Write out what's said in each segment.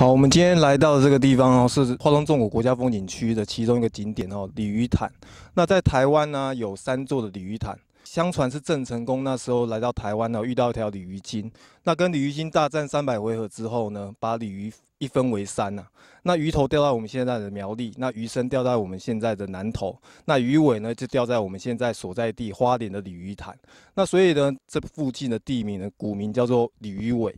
好，我们今天来到这个地方哦，是花东纵谷国家风景区的其中一个景点哦，鲤鱼潭。那在台湾呢，有三座的鲤鱼潭。相传是郑成功那时候来到台湾呢，遇到一条鲤鱼精。那跟鲤鱼精大战三百回合之后呢，把鲤鱼一分为三呐。那鱼头掉在我们现在的苗栗，那鱼身掉在我们现在的南投，那鱼尾呢就掉在我们现在所在地花莲的鲤鱼潭。那所以呢，这附近的地名呢，古名叫做鲤鱼尾。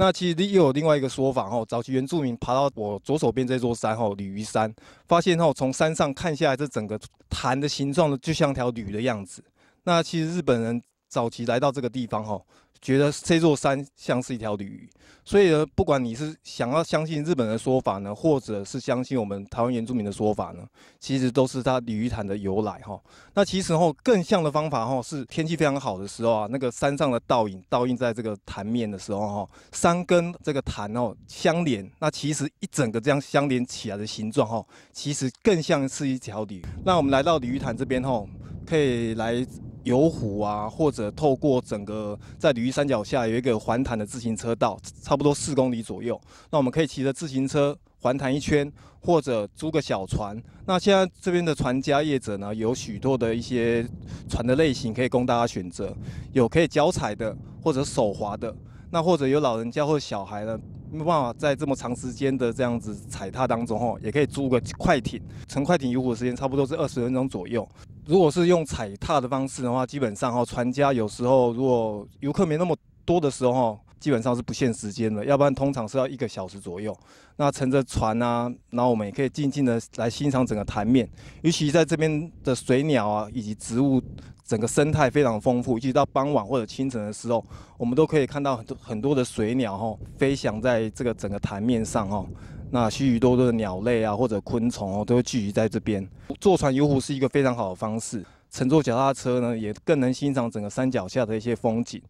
那其实又有另外一个说法哈，早期原住民爬到我左手边这座山哈，鲤鱼山，发现哈，从山上看下来，这整个潭的形状呢，就像条鲤的样子。那其实日本人。早期来到这个地方哈，觉得这座山像是一条鲤鱼，所以呢，不管你是想要相信日本人的说法呢，或者是相信我们台湾原住民的说法呢，其实都是它鲤鱼潭的由来哈。那其实哦，更像的方法哈，是天气非常好的时候啊，那个山上的倒影倒映在这个潭面的时候哈，山跟这个潭哦相连，那其实一整个这样相连起来的形状哈，其实更像是一条鲤。那我们来到鲤鱼潭这边哈，可以来。游湖啊，或者透过整个在鲤鱼山脚下有一个环潭的自行车道，差不多四公里左右。那我们可以骑着自行车环潭一圈，或者租个小船。那现在这边的船家业者呢，有许多的一些船的类型可以供大家选择，有可以脚踩的，或者手滑的。那或者有老人家或小孩呢，没办法在这么长时间的这样子踩踏当中哦，也可以租个快艇，乘快艇游湖的时间差不多是二十分钟左右。如果是用踩踏的方式的话，基本上哈，船家有时候如果游客没那么多的时候基本上是不限时间的，要不然通常是要一个小时左右。那乘着船啊，然后我们也可以静静的来欣赏整个潭面，尤其在这边的水鸟啊以及植物，整个生态非常丰富。尤其到傍晚或者清晨的时候，我们都可以看到很多很多的水鸟哈飞翔在这个整个潭面上哦。那许许多多的鸟类啊，或者昆虫哦，都会聚集在这边。坐船游湖是一个非常好的方式，乘坐脚踏车呢，也更能欣赏整个山脚下的一些风景。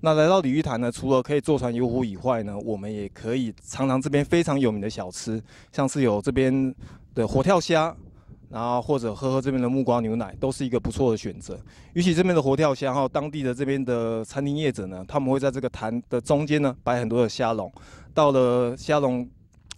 那来到鲤鱼潭呢，除了可以坐船游湖以外呢，我们也可以尝尝这边非常有名的小吃，像是有这边的活跳虾，然后或者喝喝这边的木瓜牛奶，都是一个不错的选择。尤其这边的活跳虾，还有当地的这边的餐厅业者呢，他们会在这个潭的中间呢摆很多的虾笼，到了虾笼。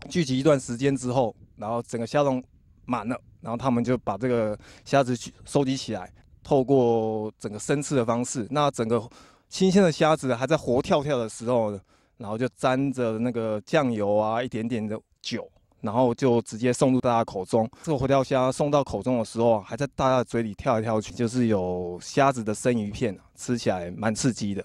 聚集一段时间之后，然后整个虾笼满了，然后他们就把这个虾子收集起来，透过整个生吃的方式。那整个新鲜的虾子还在活跳跳的时候，然后就沾着那个酱油啊，一点点的酒，然后就直接送入大家口中。这个活跳虾送到口中的时候，还在大家嘴里跳来跳去，就是有虾子的生鱼片，吃起来蛮刺激的。